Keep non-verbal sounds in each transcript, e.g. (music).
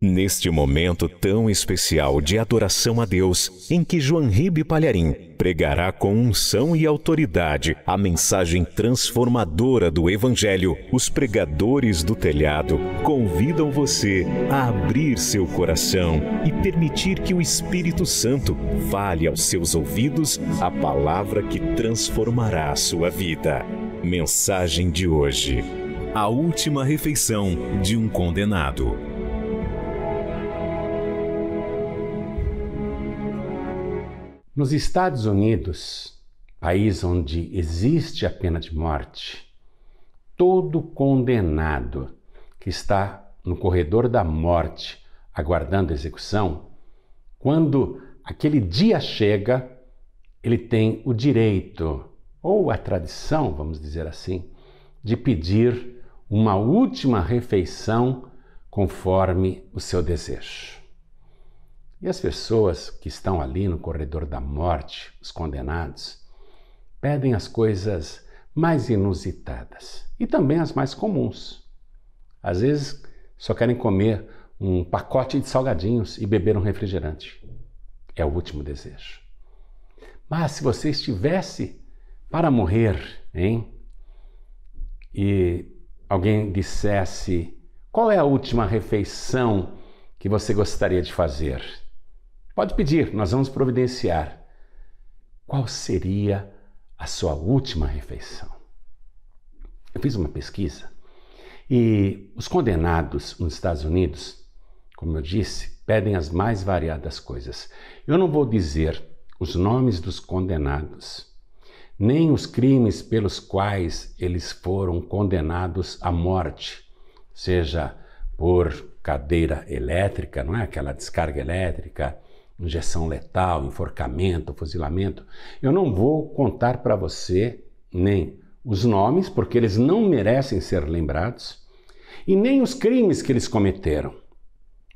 Neste momento tão especial de adoração a Deus, em que João Ribe Palharim pregará com unção e autoridade a mensagem transformadora do Evangelho, os pregadores do telhado convidam você a abrir seu coração e permitir que o Espírito Santo fale aos seus ouvidos a palavra que transformará a sua vida. Mensagem de hoje: A última refeição de um condenado. Nos Estados Unidos, país onde existe a pena de morte, todo condenado que está no corredor da morte aguardando execução, quando aquele dia chega, ele tem o direito, ou a tradição, vamos dizer assim, de pedir uma última refeição conforme o seu desejo. E as pessoas que estão ali no corredor da morte, os condenados, pedem as coisas mais inusitadas e também as mais comuns. Às vezes só querem comer um pacote de salgadinhos e beber um refrigerante. É o último desejo. Mas se você estivesse para morrer, hein? E alguém dissesse: qual é a última refeição que você gostaria de fazer? Pode pedir, nós vamos providenciar. Qual seria a sua última refeição? Eu fiz uma pesquisa e os condenados nos Estados Unidos, como eu disse, pedem as mais variadas coisas. Eu não vou dizer os nomes dos condenados, nem os crimes pelos quais eles foram condenados à morte, seja por cadeira elétrica, não é aquela descarga elétrica, injeção letal, enforcamento, fuzilamento. Eu não vou contar para você nem os nomes, porque eles não merecem ser lembrados, e nem os crimes que eles cometeram,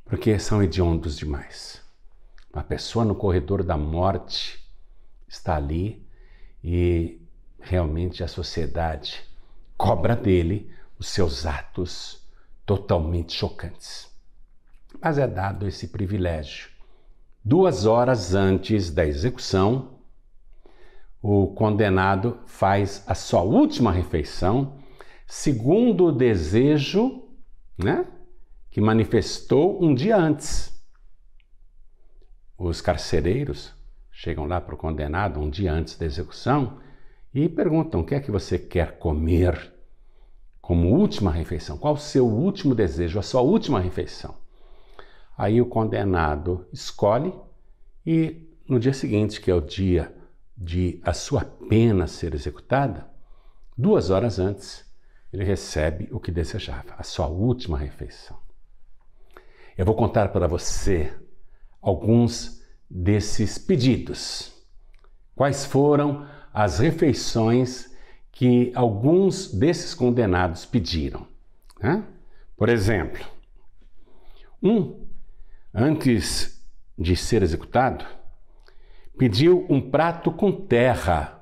porque são hediondos demais. Uma pessoa no corredor da morte está ali e realmente a sociedade cobra dele os seus atos totalmente chocantes. Mas é dado esse privilégio Duas horas antes da execução, o condenado faz a sua última refeição segundo o desejo né, que manifestou um dia antes. Os carcereiros chegam lá para o condenado um dia antes da execução e perguntam: o que é que você quer comer como última refeição? Qual o seu último desejo, a sua última refeição? Aí o condenado escolhe e no dia seguinte, que é o dia de a sua pena ser executada, duas horas antes, ele recebe o que desejava, a sua última refeição. Eu vou contar para você alguns desses pedidos. Quais foram as refeições que alguns desses condenados pediram? Né? Por exemplo, um antes de ser executado, pediu um prato com terra.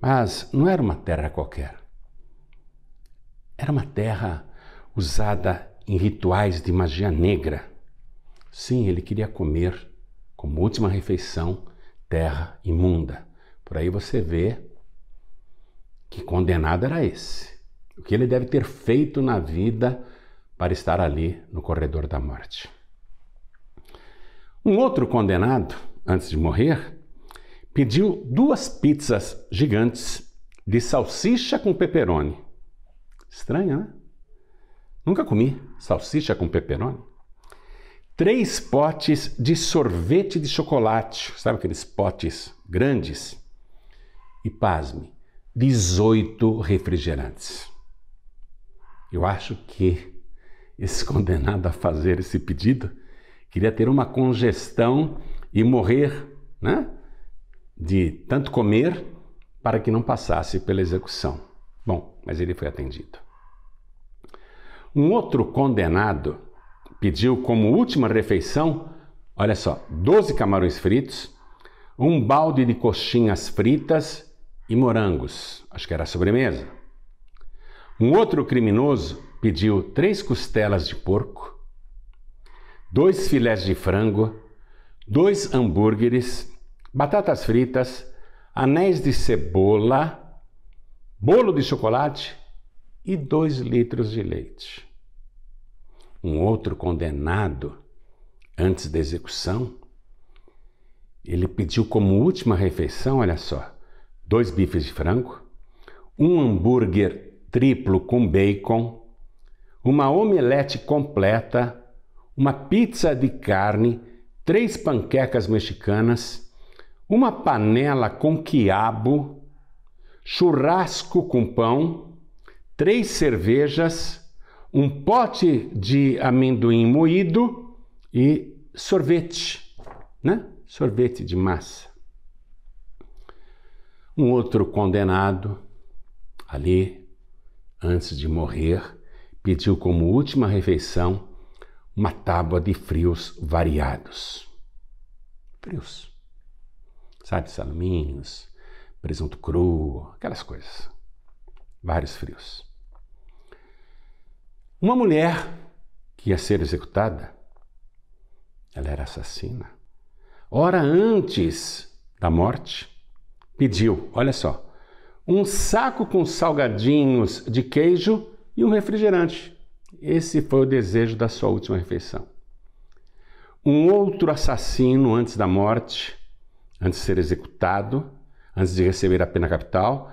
Mas não era uma terra qualquer. Era uma terra usada em rituais de magia negra. Sim, ele queria comer, como última refeição, terra imunda. Por aí você vê que condenado era esse. O que ele deve ter feito na vida para estar ali no corredor da morte. Um outro condenado, antes de morrer, pediu duas pizzas gigantes de salsicha com pepperoni. Estranho, né? Nunca comi salsicha com pepperoni. Três potes de sorvete de chocolate, sabe aqueles potes grandes? E pasme, 18 refrigerantes. Eu acho que esse (laughs) condenado a fazer esse pedido queria ter uma congestão e morrer, né? De tanto comer para que não passasse pela execução. Bom, mas ele foi atendido. Um outro condenado pediu como última refeição, olha só, 12 camarões fritos, um balde de coxinhas fritas e morangos, acho que era a sobremesa. Um outro criminoso pediu três costelas de porco, dois filés de frango, dois hambúrgueres, batatas fritas, anéis de cebola, bolo de chocolate e dois litros de leite. Um outro condenado, antes da execução, ele pediu como última refeição, olha só, dois bifes de frango, um hambúrguer triplo com bacon, uma omelete completa, uma pizza de carne, três panquecas mexicanas, uma panela com quiabo, churrasco com pão, três cervejas, um pote de amendoim moído e sorvete, né? Sorvete de massa. Um outro condenado ali, antes de morrer, pediu como última refeição uma tábua de frios variados. Frios. Sabe, salaminhos, presunto cru, aquelas coisas. Vários frios. Uma mulher que ia ser executada, ela era assassina. Hora antes da morte, pediu, olha só, um saco com salgadinhos de queijo e um refrigerante. Esse foi o desejo da sua última refeição. Um outro assassino antes da morte, antes de ser executado, antes de receber a pena capital,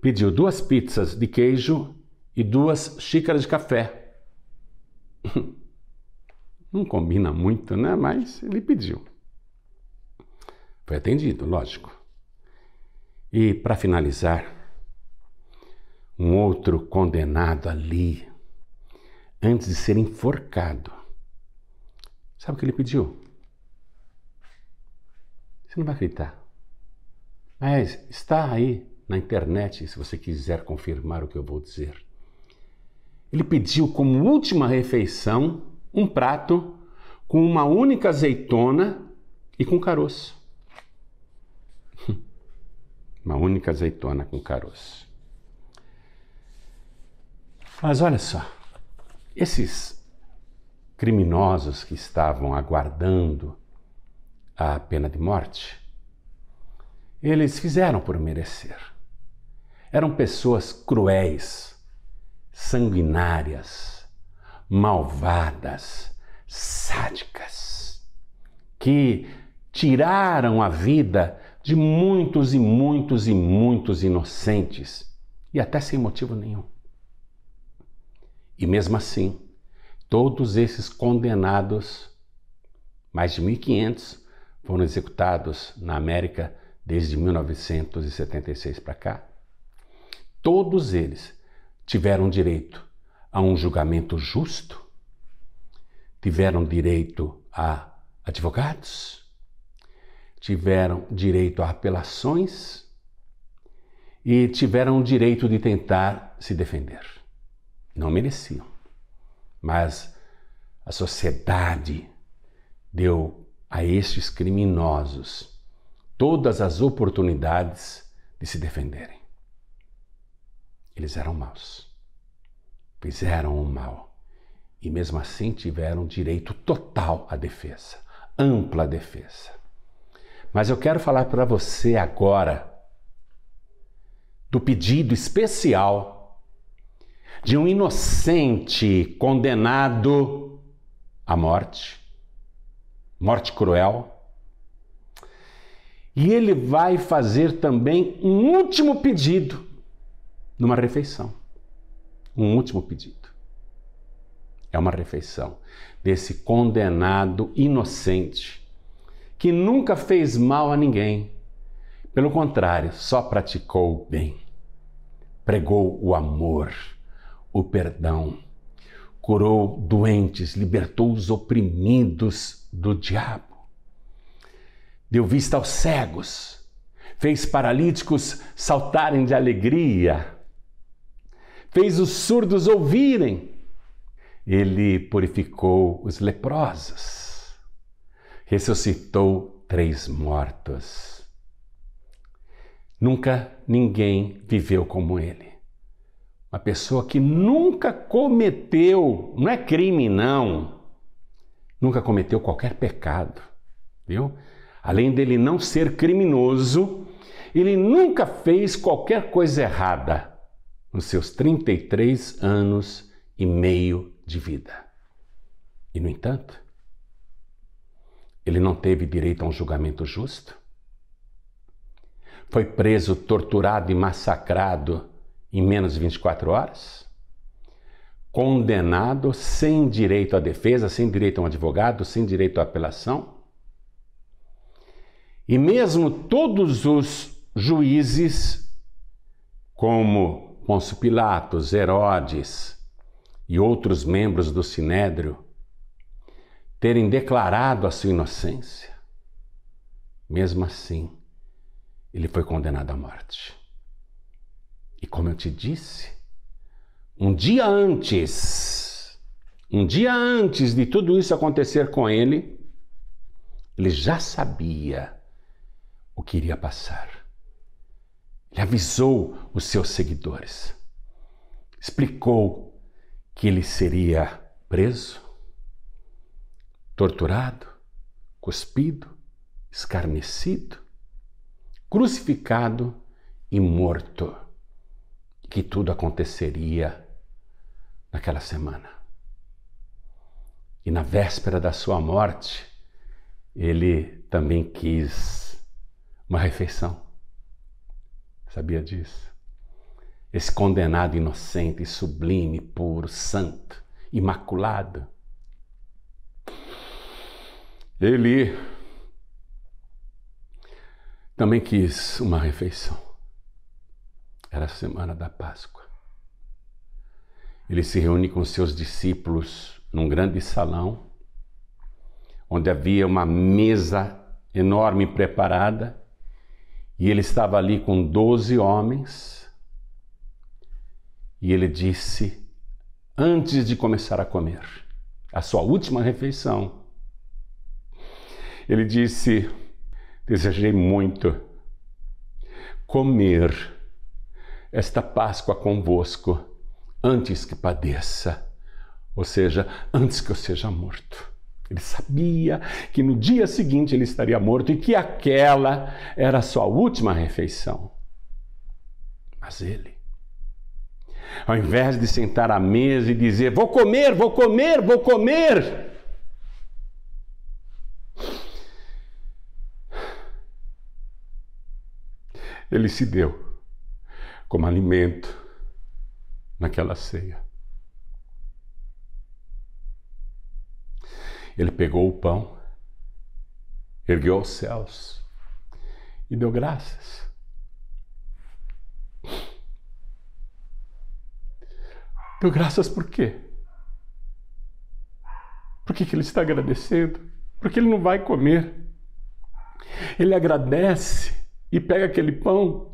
pediu duas pizzas de queijo e duas xícaras de café. (laughs) Não combina muito, né? Mas ele pediu. Foi atendido, lógico. E para finalizar, um outro condenado ali, antes de ser enforcado, sabe o que ele pediu? Você não vai acreditar. Mas está aí na internet, se você quiser confirmar o que eu vou dizer. Ele pediu como última refeição um prato com uma única azeitona e com caroço. (laughs) Uma única azeitona com caroço. Mas olha só, esses criminosos que estavam aguardando a pena de morte, eles fizeram por merecer. Eram pessoas cruéis, sanguinárias, malvadas, sádicas, que tiraram a vida de muitos e muitos e muitos inocentes e até sem motivo nenhum. E mesmo assim, todos esses condenados, mais de 1.500, foram executados na América desde 1976 para cá. Todos eles tiveram direito a um julgamento justo, tiveram direito a advogados, tiveram direito a apelações e tiveram o direito de tentar se defender. Não mereciam. Mas a sociedade deu a estes criminosos todas as oportunidades de se defenderem. Eles eram maus. Fizeram o mal. E mesmo assim tiveram direito total à defesa, ampla defesa. Mas eu quero falar para você agora do pedido especial de um inocente condenado à morte, morte cruel. E ele vai fazer também um último pedido numa refeição. Um último pedido. É uma refeição desse condenado inocente que nunca fez mal a ninguém. Pelo contrário, só praticou o bem. Pregou o amor o perdão, curou doentes, libertou os oprimidos do diabo, deu vista aos cegos, fez paralíticos saltarem de alegria, fez os surdos ouvirem, ele purificou os leprosos, ressuscitou três mortos. Nunca ninguém viveu como ele. Uma pessoa que nunca cometeu, não é crime não, nunca cometeu qualquer pecado, viu? Além dele não ser criminoso, ele nunca fez qualquer coisa errada nos seus 33 anos e meio de vida. E no entanto, ele não teve direito a um julgamento justo. Foi preso, torturado e massacrado em menos de 24 horas, condenado sem direito à defesa, sem direito a um advogado, sem direito à apelação. E mesmo todos os juízes, como Pôncio Pilatos, Herodes e outros membros do Sinédrio, terem declarado a sua inocência, mesmo assim, ele foi condenado à morte. E como eu te disse, um dia antes, um dia antes de tudo isso acontecer com ele, ele já sabia o que iria passar. Ele avisou os seus seguidores, explicou que ele seria preso, torturado, cuspido, escarnecido, crucificado e morto que tudo aconteceria naquela semana. E na véspera da sua morte, ele também quis uma refeição. Sabia disso? Esse condenado inocente, sublime, puro, santo, imaculado. Ele também quis uma refeição. Era a semana da Páscoa. Ele se reúne com seus discípulos num grande salão, onde havia uma mesa enorme preparada, e ele estava ali com doze homens, e ele disse, antes de começar a comer, a sua última refeição, ele disse: Desejei muito comer esta Páscoa convosco antes que padeça, ou seja, antes que eu seja morto. Ele sabia que no dia seguinte ele estaria morto e que aquela era a sua última refeição. Mas ele, ao invés de sentar à mesa e dizer: Vou comer, vou comer, vou comer. Ele se deu como alimento naquela ceia. Ele pegou o pão, ergueu aos céus e deu graças. Deu graças por quê? Por que, que ele está agradecendo? Porque ele não vai comer. Ele agradece e pega aquele pão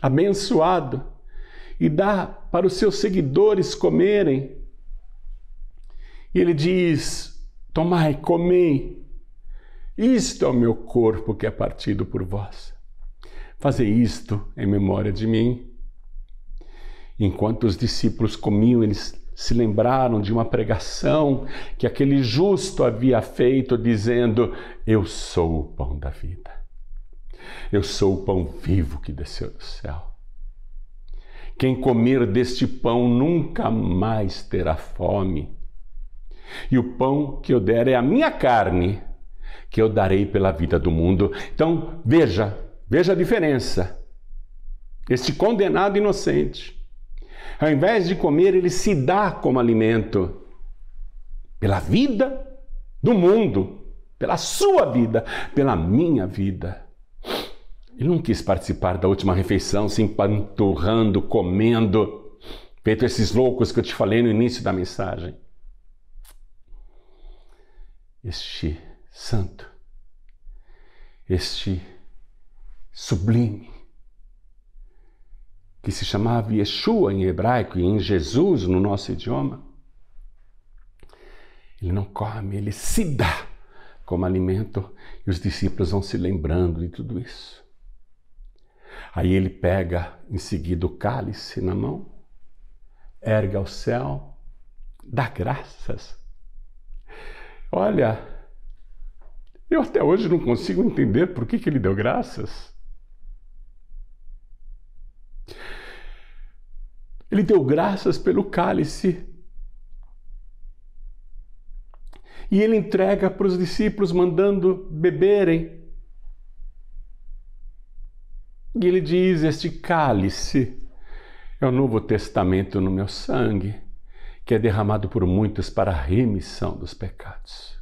abençoado e dá para os seus seguidores comerem. E ele diz: Tomai, comei, isto é o meu corpo que é partido por vós. Fazei isto em memória de mim. Enquanto os discípulos comiam, eles se lembraram de uma pregação que aquele justo havia feito, dizendo: Eu sou o pão da vida. Eu sou o pão vivo que desceu do céu. Quem comer deste pão nunca mais terá fome. E o pão que eu der é a minha carne, que eu darei pela vida do mundo. Então, veja, veja a diferença. Este condenado inocente, ao invés de comer, ele se dá como alimento pela vida do mundo, pela sua vida, pela minha vida. Ele não quis participar da última refeição se empanturrando, comendo, feito esses loucos que eu te falei no início da mensagem. Este santo, este sublime, que se chamava Yeshua em hebraico e em Jesus no nosso idioma, ele não come, ele se dá como alimento e os discípulos vão se lembrando de tudo isso. Aí ele pega em seguida o cálice na mão, erga ao céu, dá graças. Olha, eu até hoje não consigo entender por que, que ele deu graças. Ele deu graças pelo cálice. E ele entrega para os discípulos, mandando beberem. E ele diz: Este cálice é o novo testamento no meu sangue, que é derramado por muitos para a remissão dos pecados.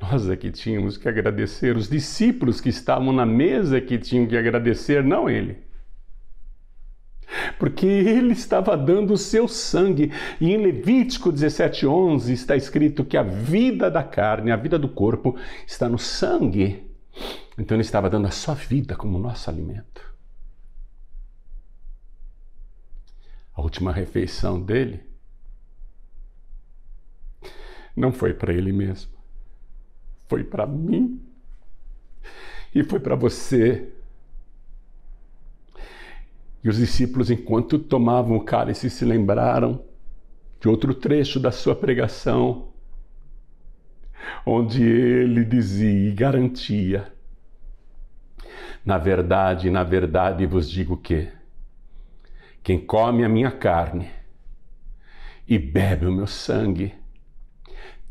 Nós aqui é tínhamos que agradecer, os discípulos que estavam na mesa que tinham que agradecer, não ele. Porque ele estava dando o seu sangue. E em Levítico 17:11 está escrito que a vida da carne, a vida do corpo está no sangue. Então ele estava dando a sua vida como nosso alimento. A última refeição dele não foi para ele mesmo, foi para mim e foi para você. E os discípulos, enquanto tomavam o cálice, se lembraram de outro trecho da sua pregação, onde ele dizia e garantia na verdade, na verdade vos digo que quem come a minha carne e bebe o meu sangue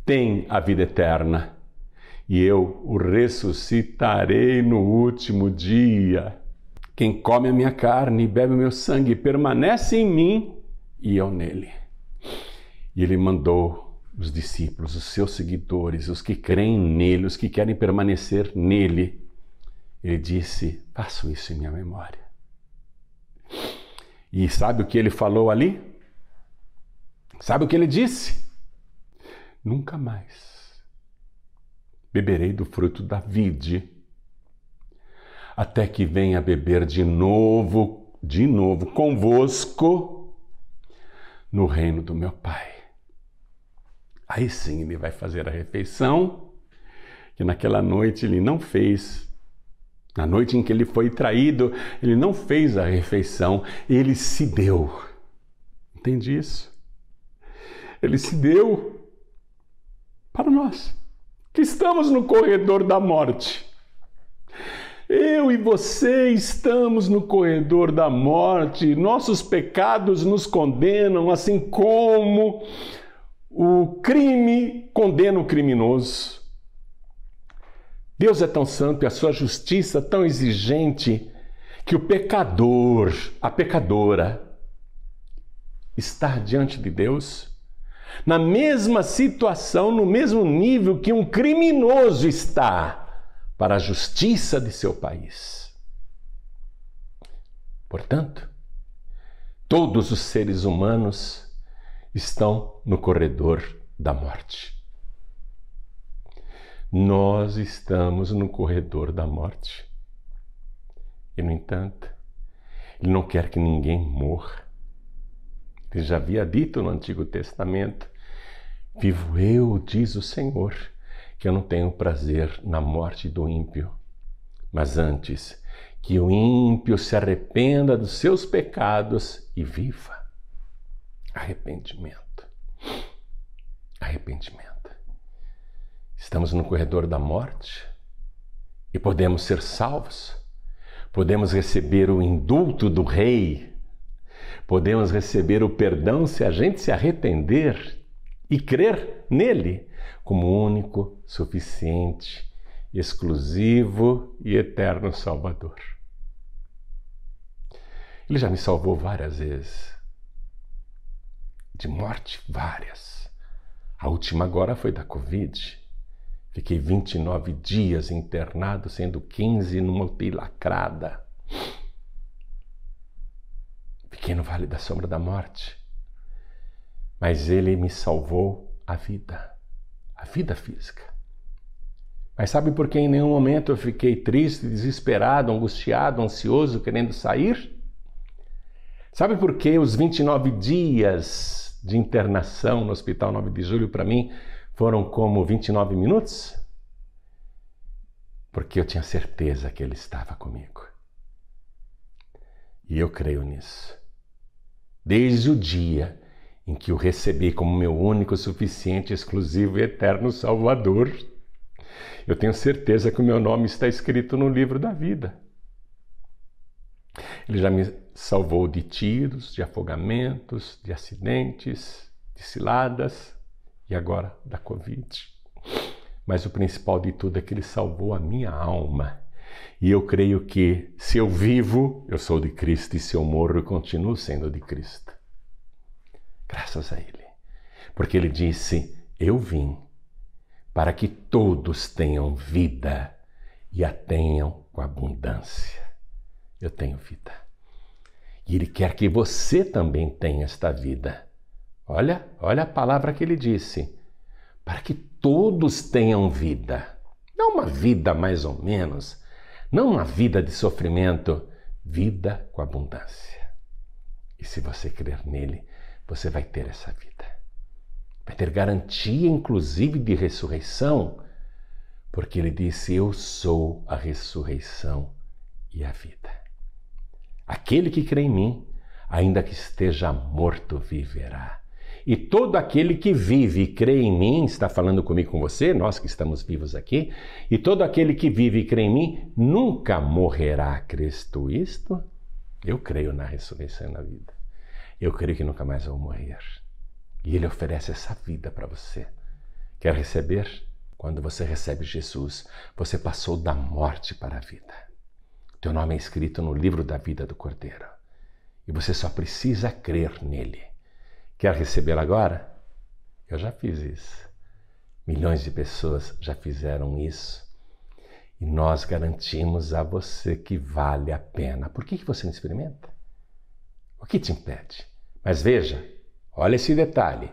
tem a vida eterna, e eu o ressuscitarei no último dia. Quem come a minha carne e bebe o meu sangue permanece em mim e eu nele. E ele mandou os discípulos, os seus seguidores, os que creem nele, os que querem permanecer nele ele disse: Faço isso em minha memória. E sabe o que ele falou ali? Sabe o que ele disse? Nunca mais beberei do fruto da vide, até que venha beber de novo, de novo convosco no reino do meu Pai. Aí sim ele vai fazer a refeição que naquela noite ele não fez na noite em que ele foi traído, ele não fez a refeição, ele se deu. Entende isso? Ele se deu para nós, que estamos no corredor da morte. Eu e você estamos no corredor da morte, nossos pecados nos condenam, assim como o crime condena o criminoso. Deus é tão santo e a sua justiça tão exigente que o pecador, a pecadora, estar diante de Deus na mesma situação, no mesmo nível que um criminoso está para a justiça de seu país. Portanto, todos os seres humanos estão no corredor da morte nós estamos no corredor da morte. E, no entanto, Ele não quer que ninguém morra. Ele já havia dito no Antigo Testamento: Vivo eu, diz o Senhor, que eu não tenho prazer na morte do ímpio, mas antes que o ímpio se arrependa dos seus pecados e viva. Arrependimento. Arrependimento. Estamos no corredor da morte e podemos ser salvos. Podemos receber o indulto do Rei. Podemos receber o perdão se a gente se arrepender e crer nele como único, suficiente, exclusivo e eterno Salvador. Ele já me salvou várias vezes. De morte, várias. A última agora foi da Covid. Fiquei 29 dias internado, sendo 15 numa UTI lacrada. Fiquei no Vale da Sombra da Morte. Mas ele me salvou a vida, a vida física. Mas sabe por que em nenhum momento eu fiquei triste, desesperado, angustiado, ansioso, querendo sair? Sabe por que os 29 dias de internação no Hospital 9 de Julho para mim foram como 29 minutos? Porque eu tinha certeza que Ele estava comigo. E eu creio nisso. Desde o dia em que o recebi como meu único, suficiente, exclusivo e eterno Salvador, eu tenho certeza que o meu nome está escrito no livro da vida. Ele já me salvou de tiros, de afogamentos, de acidentes, de ciladas e agora da Covid. Mas o principal de tudo é que ele salvou a minha alma. E eu creio que se eu vivo, eu sou de Cristo, e se eu morro, eu continuo sendo de Cristo. Graças a Ele. Porque Ele disse: Eu vim para que todos tenham vida e a tenham com abundância. Eu tenho vida. E Ele quer que você também tenha esta vida Olha, olha a palavra que ele disse. Para que todos tenham vida. Não uma vida mais ou menos, não uma vida de sofrimento, vida com abundância. E se você crer nele, você vai ter essa vida. Vai ter garantia, inclusive, de ressurreição, porque ele disse: Eu sou a ressurreição e a vida. Aquele que crê em mim, ainda que esteja morto, viverá. E todo aquele que vive e crê em mim, está falando comigo com você, nós que estamos vivos aqui, e todo aquele que vive e crê em mim nunca morrerá. tu isto? Eu creio na ressurreição e na vida. Eu creio que nunca mais vou morrer. E Ele oferece essa vida para você. Quer receber? Quando você recebe Jesus, você passou da morte para a vida. Teu nome é escrito no livro da vida do Cordeiro. E você só precisa crer nele. Quer receber agora? Eu já fiz isso. Milhões de pessoas já fizeram isso. E nós garantimos a você que vale a pena. Por que, que você não experimenta? O que te impede? Mas veja, olha esse detalhe.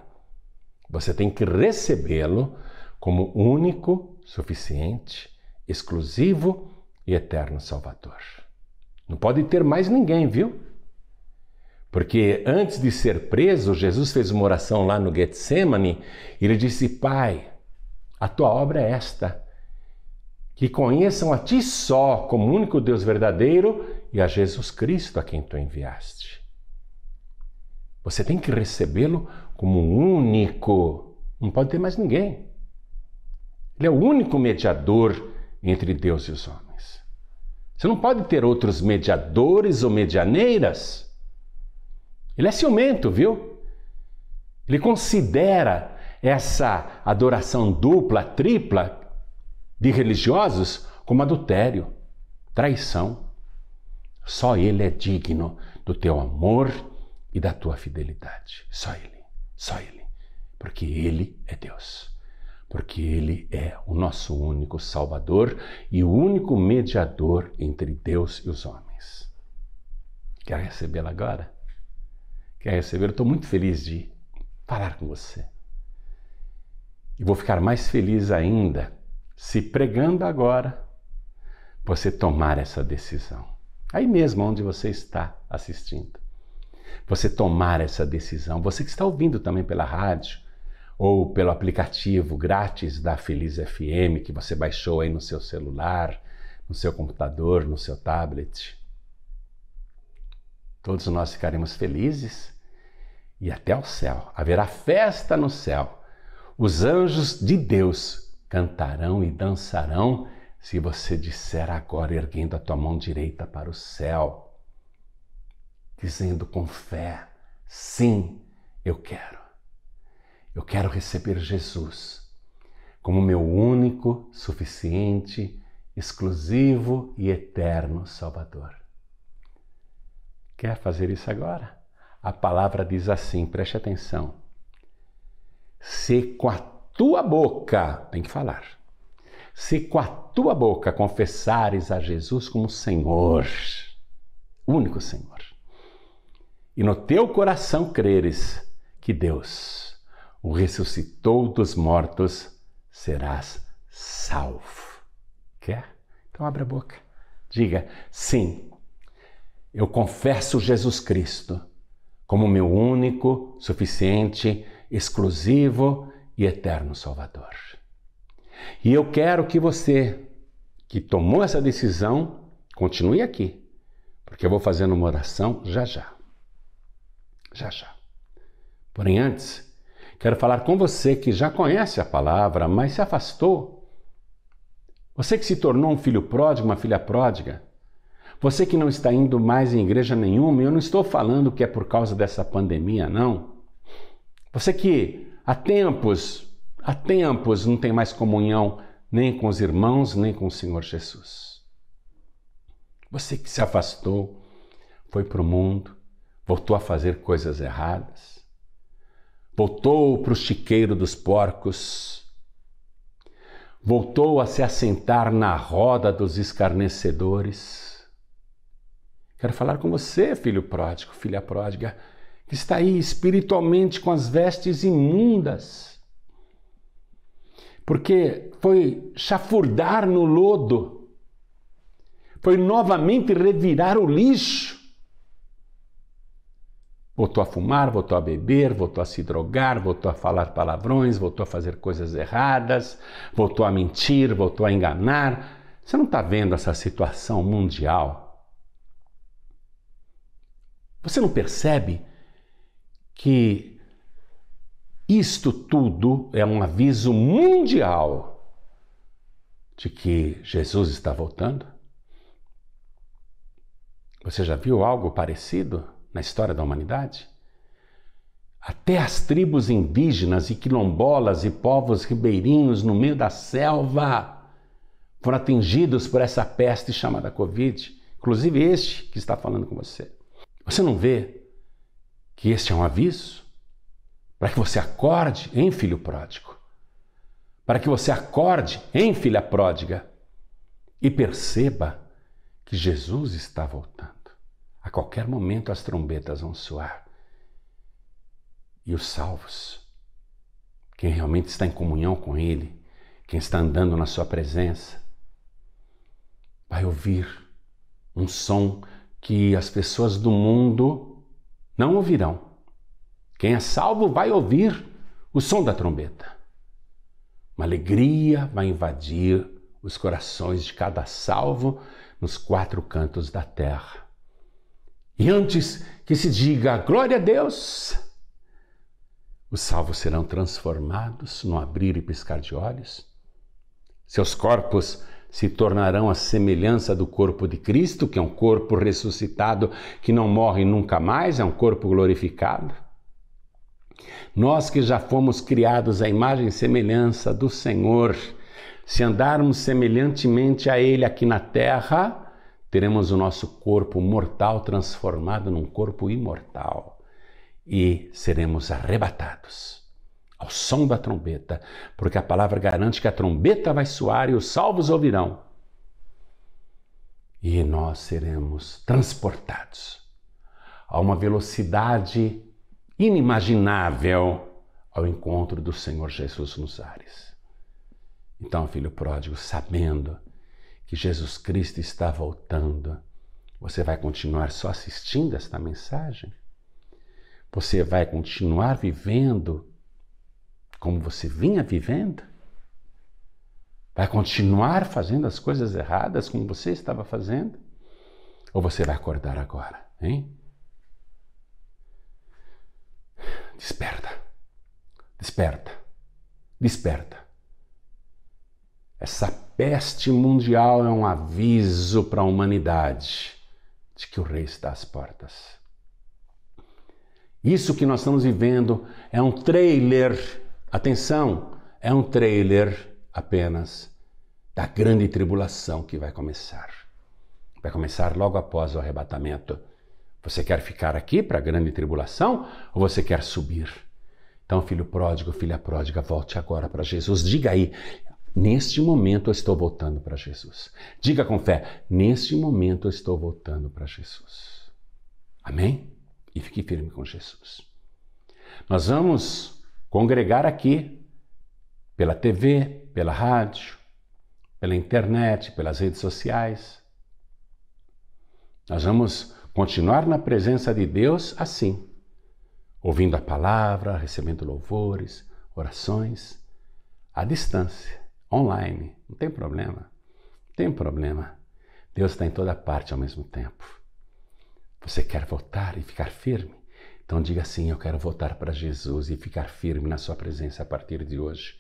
Você tem que recebê-lo como único, suficiente, exclusivo e eterno Salvador. Não pode ter mais ninguém, viu? Porque antes de ser preso, Jesus fez uma oração lá no Getsemane, ele disse: Pai, a tua obra é esta, que conheçam a ti só como único Deus verdadeiro e a Jesus Cristo a quem tu enviaste. Você tem que recebê-lo como único, não pode ter mais ninguém. Ele é o único mediador entre Deus e os homens. Você não pode ter outros mediadores ou medianeiras. Ele é ciumento, viu? Ele considera essa adoração dupla, tripla de religiosos como adultério, traição. Só Ele é digno do teu amor e da tua fidelidade. Só Ele, só Ele. Porque Ele é Deus. Porque Ele é o nosso único Salvador e o único mediador entre Deus e os homens. Quer recebê-la agora? quer receber, estou muito feliz de falar com você. E vou ficar mais feliz ainda se pregando agora você tomar essa decisão. Aí mesmo onde você está assistindo. Você tomar essa decisão. Você que está ouvindo também pela rádio ou pelo aplicativo grátis da Feliz FM que você baixou aí no seu celular, no seu computador, no seu tablet. Todos nós ficaremos felizes e até o céu. Haverá festa no céu. Os anjos de Deus cantarão e dançarão se você disser agora, erguendo a tua mão direita para o céu, dizendo com fé: Sim, eu quero. Eu quero receber Jesus como meu único, suficiente, exclusivo e eterno Salvador. Quer fazer isso agora? a palavra diz assim, preste atenção. Se com a tua boca, tem que falar, se com a tua boca confessares a Jesus como Senhor, único Senhor, e no teu coração creres que Deus o ressuscitou dos mortos, serás salvo. Quer? Então abre a boca. Diga: Sim, eu confesso Jesus Cristo como meu único, suficiente, exclusivo e eterno Salvador. E eu quero que você que tomou essa decisão continue aqui, porque eu vou fazendo uma oração já já. Já já. Porém, antes, quero falar com você que já conhece a palavra, mas se afastou. Você que se tornou um filho pródigo, uma filha pródiga, você que não está indo mais em igreja nenhuma, eu não estou falando que é por causa dessa pandemia, não. Você que há tempos, há tempos não tem mais comunhão nem com os irmãos, nem com o Senhor Jesus. Você que se afastou, foi para o mundo, voltou a fazer coisas erradas, voltou para o chiqueiro dos porcos, voltou a se assentar na roda dos escarnecedores Quero falar com você, filho pródigo, filha pródiga, que está aí espiritualmente com as vestes imundas, porque foi chafurdar no lodo, foi novamente revirar o lixo. Voltou a fumar, voltou a beber, voltou a se drogar, voltou a falar palavrões, voltou a fazer coisas erradas, voltou a mentir, voltou a enganar. Você não está vendo essa situação mundial? Você não percebe que isto tudo é um aviso mundial de que Jesus está voltando? Você já viu algo parecido na história da humanidade? Até as tribos indígenas e quilombolas e povos ribeirinhos no meio da selva foram atingidos por essa peste chamada Covid, inclusive este que está falando com você. Você não vê que este é um aviso? Para que você acorde, hein, filho pródigo? Para que você acorde, hein, filha pródiga? E perceba que Jesus está voltando. A qualquer momento as trombetas vão soar. E os salvos, quem realmente está em comunhão com Ele, quem está andando na Sua presença, vai ouvir um som que as pessoas do mundo não ouvirão. Quem é salvo vai ouvir o som da trombeta. Uma alegria vai invadir os corações de cada salvo nos quatro cantos da terra. E antes que se diga glória a Deus, os salvos serão transformados no abrir e piscar de olhos. Seus corpos se tornarão a semelhança do corpo de Cristo, que é um corpo ressuscitado que não morre nunca mais, é um corpo glorificado. Nós que já fomos criados à imagem e semelhança do Senhor, se andarmos semelhantemente a Ele aqui na terra, teremos o nosso corpo mortal transformado num corpo imortal e seremos arrebatados ao som da trombeta, porque a palavra garante que a trombeta vai soar e os salvos ouvirão. E nós seremos transportados a uma velocidade inimaginável ao encontro do Senhor Jesus nos ares. Então, filho pródigo, sabendo que Jesus Cristo está voltando, você vai continuar só assistindo esta mensagem? Você vai continuar vivendo como você vinha vivendo? Vai continuar fazendo as coisas erradas como você estava fazendo? Ou você vai acordar agora, hein? Desperta. Desperta. Desperta. Essa peste mundial é um aviso para a humanidade de que o rei está às portas. Isso que nós estamos vivendo é um trailer Atenção, é um trailer apenas da grande tribulação que vai começar. Vai começar logo após o arrebatamento. Você quer ficar aqui para a grande tribulação ou você quer subir? Então, filho pródigo, filha pródiga, volte agora para Jesus. Diga aí, neste momento eu estou voltando para Jesus. Diga com fé, neste momento eu estou voltando para Jesus. Amém? E fique firme com Jesus. Nós vamos congregar aqui pela TV, pela rádio, pela internet, pelas redes sociais. Nós vamos continuar na presença de Deus assim, ouvindo a palavra, recebendo louvores, orações, à distância, online, não tem problema. Não tem problema. Deus está em toda parte ao mesmo tempo. Você quer voltar e ficar firme? Então diga assim: Eu quero voltar para Jesus e ficar firme na Sua presença a partir de hoje.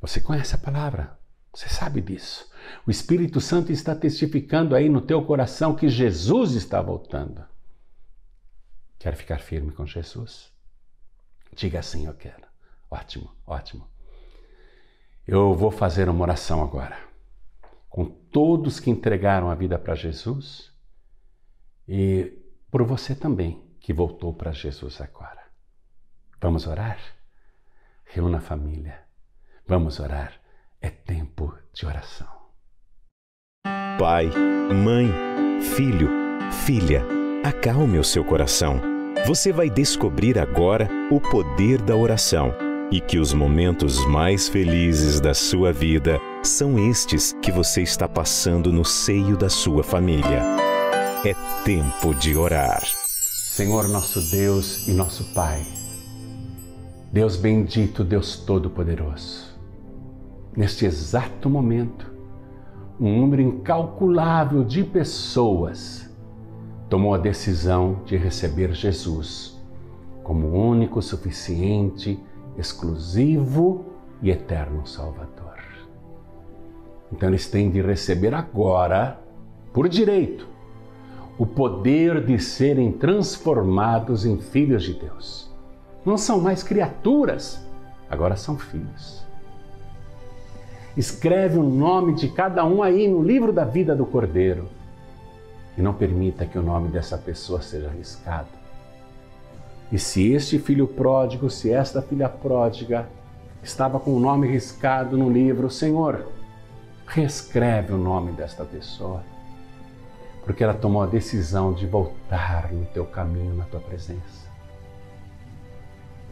Você conhece a palavra, você sabe disso. O Espírito Santo está testificando aí no teu coração que Jesus está voltando. Quer ficar firme com Jesus? Diga assim: Eu quero. Ótimo, ótimo. Eu vou fazer uma oração agora com todos que entregaram a vida para Jesus e por você também que voltou para Jesus agora. Vamos orar? Reúna a família. Vamos orar. É tempo de oração. Pai, mãe, filho, filha, acalme o seu coração. Você vai descobrir agora o poder da oração e que os momentos mais felizes da sua vida são estes que você está passando no seio da sua família. É tempo de orar. Senhor nosso Deus e nosso Pai, Deus bendito, Deus Todo-Poderoso, neste exato momento, um número incalculável de pessoas tomou a decisão de receber Jesus como único, suficiente, exclusivo e eterno Salvador. Então eles têm de receber agora, por direito, o poder de serem transformados em filhos de Deus. Não são mais criaturas, agora são filhos. Escreve o nome de cada um aí no livro da vida do Cordeiro e não permita que o nome dessa pessoa seja arriscado. E se este filho pródigo, se esta filha pródiga estava com o nome riscado no livro, Senhor, reescreve o nome desta pessoa porque ela tomou a decisão de voltar no teu caminho, na tua presença.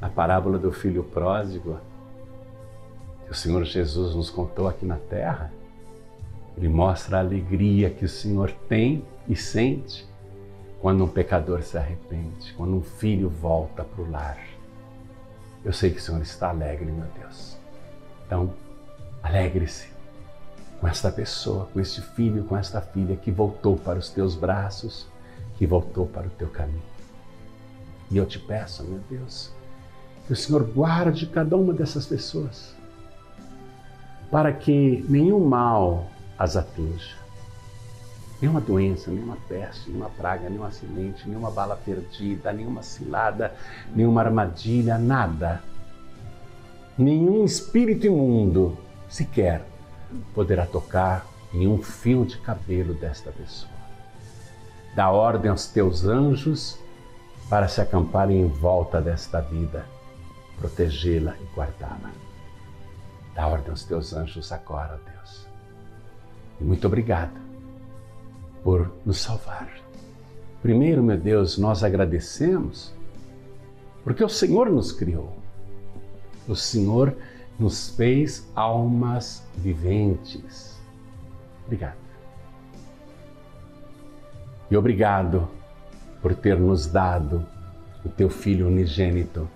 Na parábola do filho pródigo, que o Senhor Jesus nos contou aqui na terra, ele mostra a alegria que o Senhor tem e sente quando um pecador se arrepende, quando um filho volta para o lar. Eu sei que o Senhor está alegre, meu Deus. Então, alegre-se com esta pessoa, com este filho, com esta filha que voltou para os teus braços, que voltou para o teu caminho. E eu te peço, meu Deus, que o Senhor guarde cada uma dessas pessoas, para que nenhum mal as atinja. Nenhuma doença, nenhuma peste, nenhuma praga, nenhum acidente, nenhuma bala perdida, nenhuma cilada, nenhuma armadilha, nada. Nenhum espírito imundo sequer poderá tocar em um fio de cabelo desta pessoa. Dá ordem aos teus anjos para se acamparem em volta desta vida, protegê-la e guardá-la. Dá ordem aos teus anjos agora, ó Deus. E muito obrigado por nos salvar. Primeiro, meu Deus, nós agradecemos porque o Senhor nos criou. O Senhor nos fez almas viventes. Obrigado. E obrigado por ter nos dado o teu Filho unigênito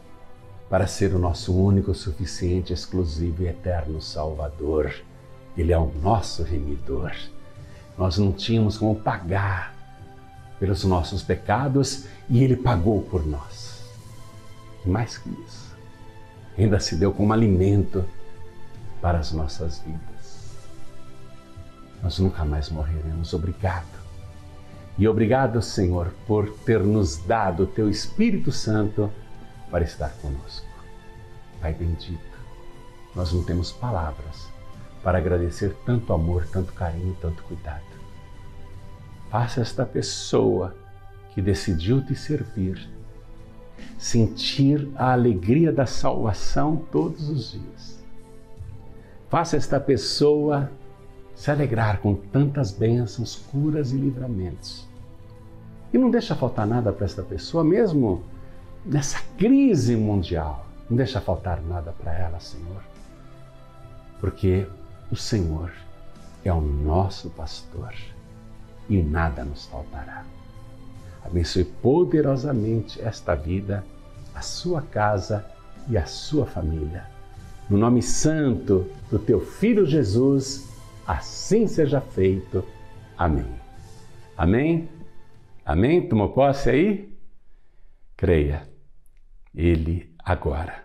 para ser o nosso único, suficiente, exclusivo e eterno Salvador. Ele é o nosso remidor. Nós não tínhamos como pagar pelos nossos pecados e ele pagou por nós. E mais que isso, ainda se deu como alimento para as nossas vidas. Nós nunca mais morreremos. Obrigado. E obrigado, Senhor, por ter nos dado o teu Espírito Santo para estar conosco. Pai bendito, nós não temos palavras para agradecer tanto amor, tanto carinho, tanto cuidado. Faça esta pessoa que decidiu te servir sentir a alegria da salvação todos os dias. Faça esta pessoa se alegrar com tantas bênçãos, curas e livramentos. E não deixa faltar nada para esta pessoa, mesmo nessa crise mundial. Não deixa faltar nada para ela, Senhor. Porque o Senhor é o nosso pastor e nada nos faltará. Abençoe poderosamente esta vida, a sua casa e a sua família. No nome santo do teu filho Jesus, assim seja feito. Amém. Amém? Amém? Tomou posse aí? Creia, Ele agora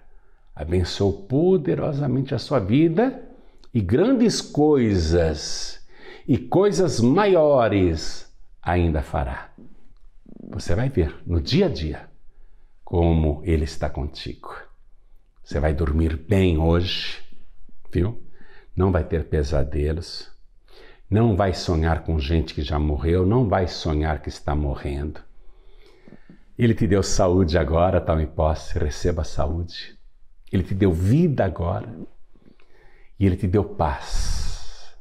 abençoou poderosamente a sua vida e grandes coisas e coisas maiores ainda fará. Você vai ver no dia a dia como Ele está contigo. Você vai dormir bem hoje, viu? Não vai ter pesadelos, não vai sonhar com gente que já morreu, não vai sonhar que está morrendo. Ele te deu saúde agora, tome posse, receba saúde. Ele te deu vida agora. E Ele te deu paz,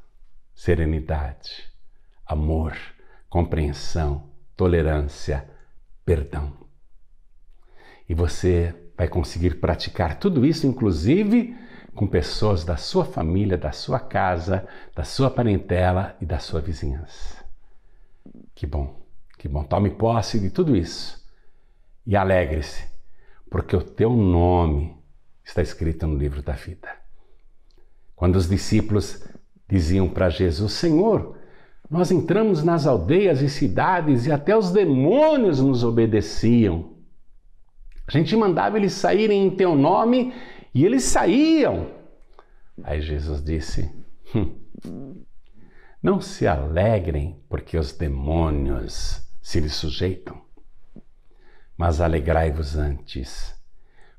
serenidade, amor, compreensão, tolerância, perdão. E você vai conseguir praticar tudo isso, inclusive com pessoas da sua família, da sua casa, da sua parentela e da sua vizinhança. Que bom, que bom. Tome posse de tudo isso e alegre-se, porque o teu nome está escrito no livro da vida. Quando os discípulos diziam para Jesus: Senhor, nós entramos nas aldeias e cidades e até os demônios nos obedeciam. A gente mandava eles saírem em teu nome e eles saíam. Aí Jesus disse: hum, Não se alegrem porque os demônios se lhes sujeitam, mas alegrai-vos antes,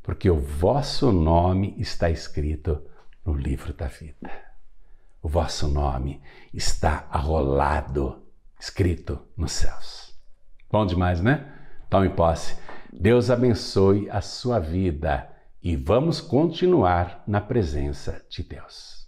porque o vosso nome está escrito no livro da vida o vosso nome está arrolado, escrito nos céus. Bom demais, né? Tome posse. Deus abençoe a sua vida e vamos continuar na presença de Deus.